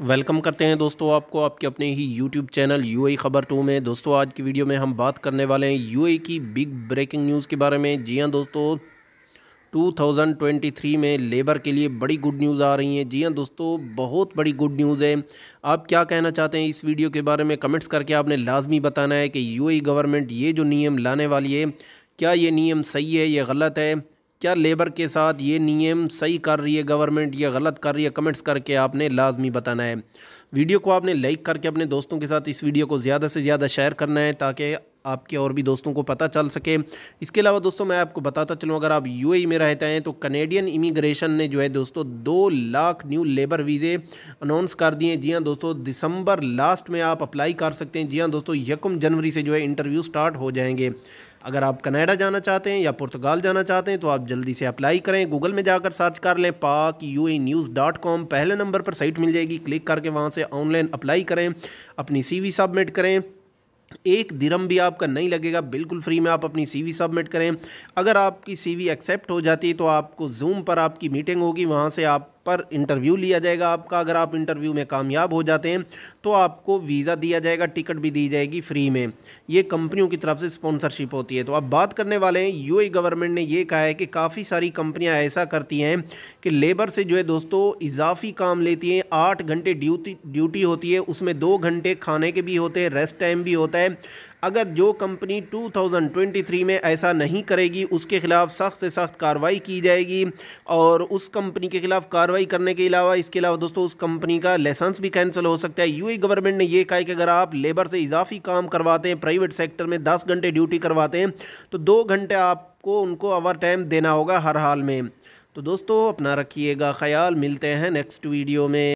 welcome करते हैं दोस्तों आपको आपके अपने ही यूट्यूब चैनल यू e खबर टू में दोस्तों आज की वीडियो में हम बात करने वाले हैं यू e की बिग ब्रेकिंग न्यूज़ के बारे में जी हां दोस्तों 2023 में लेबर के लिए बड़ी गुड न्यूज़ आ रही है जी हां दोस्तों बहुत बड़ी गुड न्यूज़ है आप क्या कहना चाहते हैं इस वीडियो के बारे में कमेंट्स करके आपने लाजमी बताना है कि यू गवर्नमेंट e ये जो नियम लाने वाली है क्या ये नियम सही है या गलत है क्या लेबर के साथ ये नियम सही कर रही है गवर्नमेंट या गलत कर रही है कमेंट्स करके आपने लाजमी बताना है वीडियो को आपने लाइक करके अपने दोस्तों के साथ इस वीडियो को ज़्यादा से ज़्यादा शेयर करना है ताकि आपके और भी दोस्तों को पता चल सके इसके अलावा दोस्तों मैं आपको बताता चलूँ अगर आप यूएई में रहते हैं तो कनेडियन इमिग्रेशन ने जो है दोस्तों दो लाख न्यू लेबर वीज़े अनाउंस कर दिए जी हाँ दोस्तों दिसंबर लास्ट में आप अप्लाई कर सकते हैं जी हाँ दोस्तों यकम जनवरी से जो है इंटरव्यू स्टार्ट हो जाएंगे अगर आप कनाडा जाना चाहते हैं या पुर्तगाल जाना चाहते हैं तो आप जल्दी से अप्लाई करें गूगल में जाकर सर्च कर लें Pak U news dot com पहले नंबर पर साइट मिल जाएगी क्लिक करके वहाँ से ऑनलाइन अप्लाई करें अपनी सी सबमिट करें एक दिरम भी आपका नहीं लगेगा बिल्कुल फ्री में आप अपनी सीवी सबमिट करें अगर आपकी सीवी एक्सेप्ट हो जाती है तो आपको जूम पर आपकी मीटिंग होगी वहाँ से आप पर इंटरव्यू लिया जाएगा आपका अगर आप इंटरव्यू में कामयाब हो जाते हैं तो आपको वीज़ा दिया जाएगा टिकट भी दी जाएगी फ्री में ये कंपनियों की तरफ से स्पॉन्सरशिप होती है तो अब बात करने वाले हैं यू गवर्नमेंट ने यह कहा है कि काफ़ी सारी कंपनियां ऐसा करती हैं कि लेबर से जो है दोस्तों इजाफी काम लेती हैं आठ घंटे ड्यूटी ड्यूटी होती है उसमें दो घंटे खाने के भी होते हैं रेस्ट टाइम भी होता है अगर जो कंपनी 2023 में ऐसा नहीं करेगी उसके ख़िलाफ़ सख्त से सख्त कार्रवाई की जाएगी और उस कंपनी के ख़िलाफ़ कार्रवाई करने के अलावा इसके अलावा दोस्तों उस कंपनी का लाइसेंस भी कैंसिल हो सकता है यू गवर्नमेंट ने यह कहा कि अगर आप लेबर से इजाफी काम करवाते हैं प्राइवेट सेक्टर में दस घंटे ड्यूटी करवाते हैं तो दो घंटे आपको उनको ओवर टाइम देना होगा हर हाल में तो दोस्तों अपना रखिएगा ख्याल मिलते हैं नेक्स्ट वीडियो में